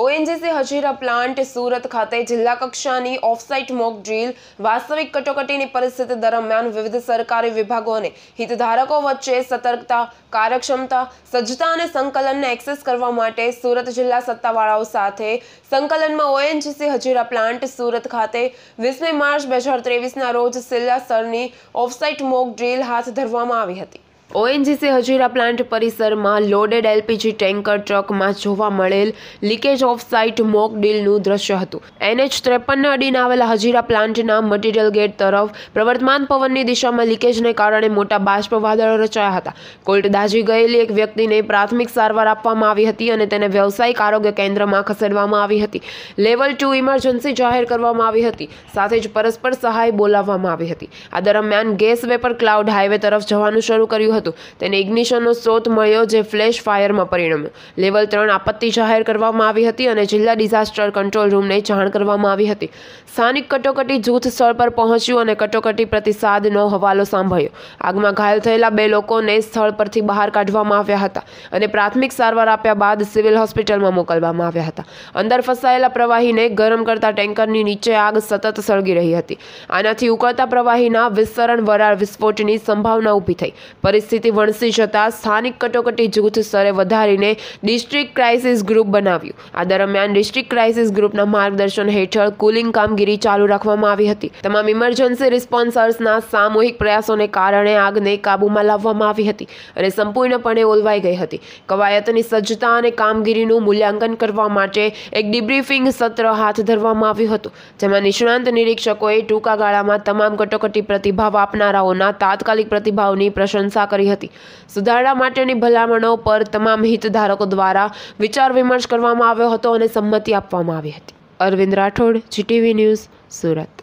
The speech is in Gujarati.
ઓએનજીસી હજીરા પ્લાન્ટ સુરત ખાતે જિલ્લા કક્ષાની ઓફસાઇટ મોક ડ્રીલ વાસ્તવિક કટોકટીની પરિસ્થિતિ દરમિયાન વિવિધ સરકારી વિભાગો અને હિતધારકો વચ્ચે સતર્કતા કાર્યક્ષમતા સજ્જતા અને સંકલનને એક્સેસ કરવા માટે સુરત જિલ્લા સત્તાવાળાઓ સાથે સંકલનમાં ઓએનજીસી હજીરા પ્લાન્ટ સુરત ખાતે વીસમી માર્ચ બે હજાર ત્રેવીસના રોજ જિલ્લા સરની ઓફસાઇટ મોક ડ્રીલ હાથ ધરવામાં આવી હતી ઓએનજીસી હજીરા પ્લાન્ટ પરિસરમાં લોડેડ એલપીજી ટેન્કર ટ્રકમાં જોવા મળેલ લીકેજ ઓફ સાઇટ મોક ડીલનું દ્રશ્ય હતું એનએચ ત્રેપન અડીને આવેલા હજીરા પ્લાન્ટના મટીરિયલ ગેટ તરફ પ્રવર્તમાન પવનની દિશામાં લીકેજને કારણે મોટા બાષ્પ વાદળો રચાયા હતા કોલ્ટ દાઝી ગયેલી એક વ્યક્તિને પ્રાથમિક સારવાર આપવામાં આવી હતી અને તેને વ્યવસાયિક આરોગ્ય કેન્દ્રમાં ખસેડવામાં આવી હતી લેવલ ટુ ઇમરજન્સી જાહેર કરવામાં આવી હતી સાથે જ પરસ્પર સહાય બોલાવવામાં આવી હતી આ દરમિયાન ગેસ વેપર ક્લાઉડ હાઈવે તરફ જવાનું શરૂ કર્યું હતું તેને ઇગ્નિશનનો સ્ત્રોત મળ્યો જે ફ્લેશ ફાયરમાં પરિણમ્યો લેવલ ત્રણ આપત્તિ જાહેર કરવામાં આવી હતી અને જિલ્લા ડિઝાસ્ટર કંટ્રોલ રૂમને જાણ કરવામાં આવી હતી સ્થાનિક કટોકટી જૂથ સ્થળ પર પહોંચ્યું અને કટોકટી પ્રતિસાદનો હવાલો સાંભળ્યો આગમાં ઘાયલ થયેલા બે લોકોને સ્થળ પરથી બહાર કાઢવામાં આવ્યા હતા અને પ્રાથમિક સારવાર આપ્યા બાદ સિવિલ હોસ્પિટલમાં મોકલવામાં આવ્યા હતા અંદર ફસાયેલા પ્રવાહીને ગરમ કરતા ટેન્કરની નીચે આગ સતત સળગી રહી હતી આનાથી ઉકળતા પ્રવાહીના વિસ્તરણ વરાળ વિસ્ફોટની સંભાવના ઊભી થઈ પરિસ્થિતિ પરિસ્થિતિ વણસી જતાં સ્થાનિક કટોકટી જૂથ સ્તરે વધારીને ડિસ્ટ્રિક્ટ ક્રાઇસિસ ગ્રુપ બનાવ્યું આ દરમિયાન ડિસ્ટ્રિક્ટ ક્રાઇસિસ ગ્રુપના માર્ગદર્શન હેઠળ કુલિંગ કામગીરી ચાલુ રાખવામાં આવી હતી તમામ ઇમરજન્સી રિસ્પોન્સર્સના સામૂહિક પ્રયાસોને કારણે આગને કાબૂમાં લાવવામાં આવી હતી અને સંપૂર્ણપણે ઓલવાઈ ગઈ હતી કવાયતની સજ્જતા અને કામગીરીનું મૂલ્યાંકન કરવા માટે એક ડિબ્રીફિંગ સત્ર હાથ ધરવામાં આવ્યું હતું જેમાં નિષ્ણાંત નિરીક્ષકોએ ટૂંકા ગાળામાં તમામ કટોકટી પ્રતિભાવ આપનારાઓના તાત્કાલિક પ્રતિભાવની પ્રશંસા કરી કરી હતી સુધારણા માટેની ભલામણો પર તમામ હિતધારકો દ્વારા વિચાર વિમર્શ કરવામાં આવ્યો હતો અને સંમતિ આપવામાં આવી હતી અરવિંદ રાઠોડ જીટીવી ન્યૂઝ સુરત